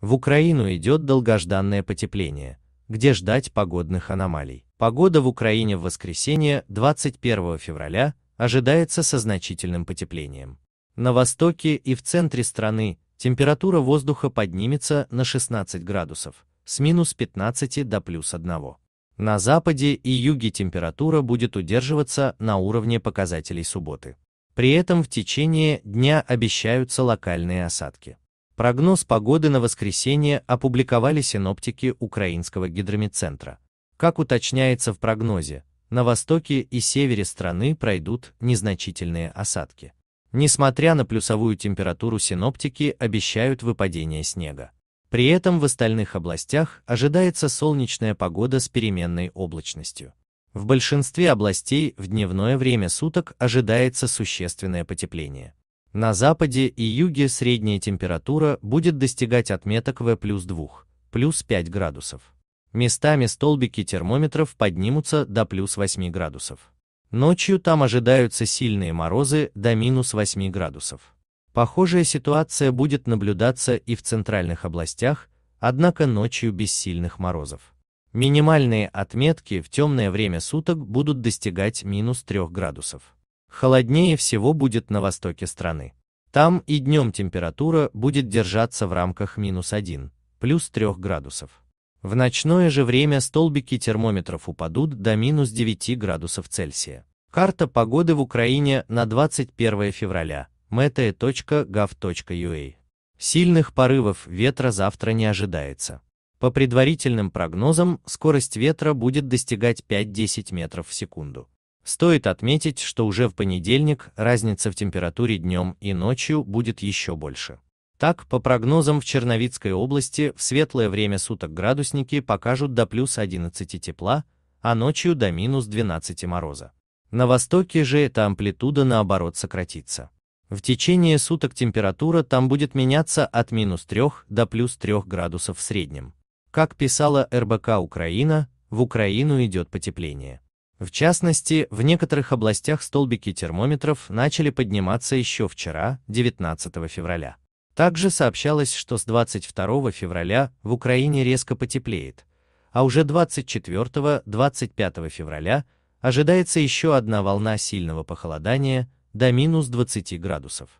В Украину идет долгожданное потепление, где ждать погодных аномалий. Погода в Украине в воскресенье 21 февраля ожидается со значительным потеплением. На востоке и в центре страны температура воздуха поднимется на 16 градусов, с минус 15 до плюс 1. На западе и юге температура будет удерживаться на уровне показателей субботы. При этом в течение дня обещаются локальные осадки. Прогноз погоды на воскресенье опубликовали синоптики Украинского гидромедцентра. Как уточняется в прогнозе, на востоке и севере страны пройдут незначительные осадки. Несмотря на плюсовую температуру синоптики обещают выпадение снега. При этом в остальных областях ожидается солнечная погода с переменной облачностью. В большинстве областей в дневное время суток ожидается существенное потепление. На западе и юге средняя температура будет достигать отметок В плюс 2, плюс 5 градусов. Местами столбики термометров поднимутся до плюс 8 градусов. Ночью там ожидаются сильные морозы до минус 8 градусов. Похожая ситуация будет наблюдаться и в центральных областях, однако ночью без сильных морозов. Минимальные отметки в темное время суток будут достигать минус 3 градусов холоднее всего будет на востоке страны. Там и днем температура будет держаться в рамках минус 1, плюс 3 градусов. В ночное же время столбики термометров упадут до минус 9 градусов Цельсия. Карта погоды в Украине на 21 февраля. mete.gov.ua Сильных порывов ветра завтра не ожидается. По предварительным прогнозам, скорость ветра будет достигать 5-10 метров в секунду. Стоит отметить, что уже в понедельник разница в температуре днем и ночью будет еще больше. Так, по прогнозам в Черновицкой области, в светлое время суток градусники покажут до плюс 11 тепла, а ночью до минус 12 мороза. На востоке же эта амплитуда наоборот сократится. В течение суток температура там будет меняться от минус 3 до плюс 3 градусов в среднем. Как писала РБК Украина, в Украину идет потепление. В частности, в некоторых областях столбики термометров начали подниматься еще вчера, 19 февраля. Также сообщалось, что с 22 февраля в Украине резко потеплеет, а уже 24-25 февраля ожидается еще одна волна сильного похолодания до минус 20 градусов.